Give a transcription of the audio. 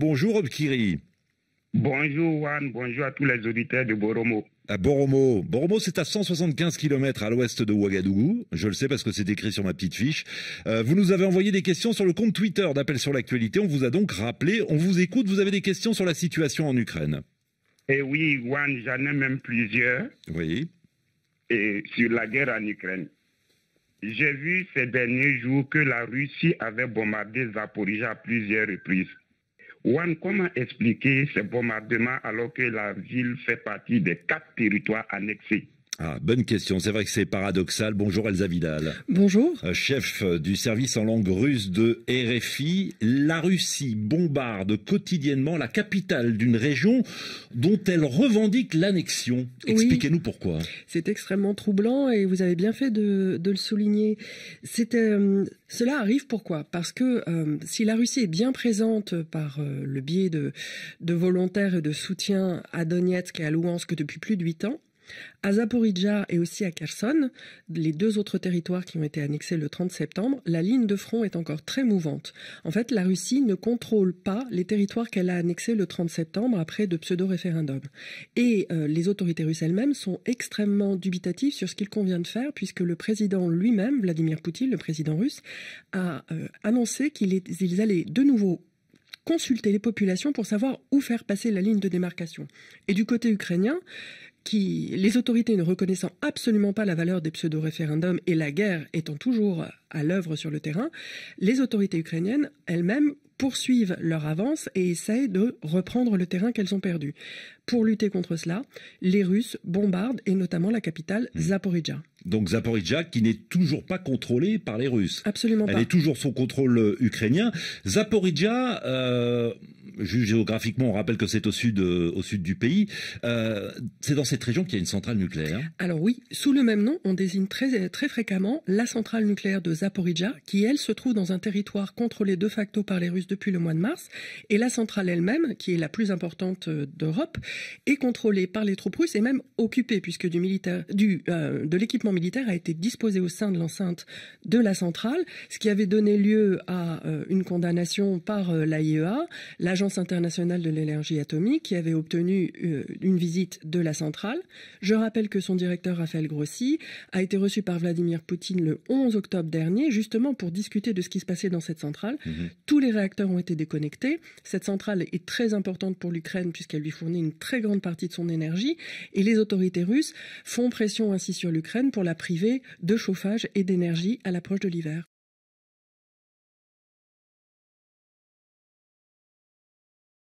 Bonjour Obkiri. Bonjour Juan, bonjour à tous les auditeurs de Boromo. À Boromo. Boromo, c'est à 175 km à l'ouest de Ouagadougou. Je le sais parce que c'est écrit sur ma petite fiche. Euh, vous nous avez envoyé des questions sur le compte Twitter d'Appel sur l'actualité. On vous a donc rappelé. On vous écoute. Vous avez des questions sur la situation en Ukraine. Eh oui, Juan, j'en ai même plusieurs. Oui. Et sur la guerre en Ukraine. J'ai vu ces derniers jours que la Russie avait bombardé Zaporizhia à plusieurs reprises. Juan, comment expliquer ce bombardement alors que la ville fait partie des quatre territoires annexés ah, bonne question. C'est vrai que c'est paradoxal. Bonjour Elsa Vidal. Bonjour. Euh, chef euh, du service en langue russe de RFI, la Russie bombarde quotidiennement la capitale d'une région dont elle revendique l'annexion. Expliquez-nous pourquoi. C'est extrêmement troublant et vous avez bien fait de, le souligner. Euh, cela arrive pourquoi Parce que si la Russie est bien présente par le biais de, volontaires et de soutien à Donetsk et à Louhansk depuis plus de 8 ans, à Zaporizhzhia et aussi à Kherson, les deux autres territoires qui ont été annexés le 30 septembre, la ligne de front est encore très mouvante. En fait, la Russie ne contrôle pas les territoires qu'elle a annexés le 30 septembre après de pseudo-référendums. Et euh, les autorités russes elles-mêmes sont extrêmement dubitatives sur ce qu'il convient de faire puisque le président lui-même, Vladimir Poutine, le président russe, a euh, annoncé qu'ils allaient de nouveau consulter les populations pour savoir où faire passer la ligne de démarcation. Et du côté ukrainien, les autorités ne reconnaissant absolument pas la valeur des pseudo-référendums et la guerre étant toujours à l'œuvre sur le terrain, les autorités ukrainiennes elles-mêmes poursuivent leur avance et essayent de reprendre le terrain qu'elles ont perdu. Pour lutter contre cela, les Russes bombardent et notamment la capitale mmh. Zaporizhia. Donc Zaporizhia qui n'est toujours pas contrôlée par les Russes. Absolument pas. Elle est toujours sous contrôle euh, ukrainien. Zaporizhia, euh, juste géographiquement, on rappelle que c'est au sud, euh, au sud du pays. Euh, c'est dans cette région qu'il y a une centrale nucléaire. Alors oui, sous le même nom, on désigne très, très fréquemment la centrale nucléaire de Zaporizhia, qui elle se trouve dans un territoire contrôlé de facto par les Russes depuis le mois de mars, et la centrale elle-même, qui est la plus importante euh, d'Europe, est contrôlée par les troupes russes et même occupée, puisque du militaire, du, de l'équipement militaire a été disposé au sein de l'enceinte de la centrale, ce qui avait donné lieu à une condamnation par l'AIEA, l'agence internationale de l'énergie atomique qui avait obtenu euh, une visite de la centrale. Je rappelle que son directeur Raphaël Grossi a été reçu par Vladimir Poutine le 11 octobre dernier, justement pour discuter de ce qui se passait dans cette centrale. Mhm. Tous les réacteurs ont été déconnectés. Cette centrale est très importante pour l'Ukraine puisqu'elle lui fournit une très grande partie de son énergie. Et les autorités russes font pression ainsi sur l'Ukraine pour la priver de chauffage et d'énergie à l'approche de l'hiver.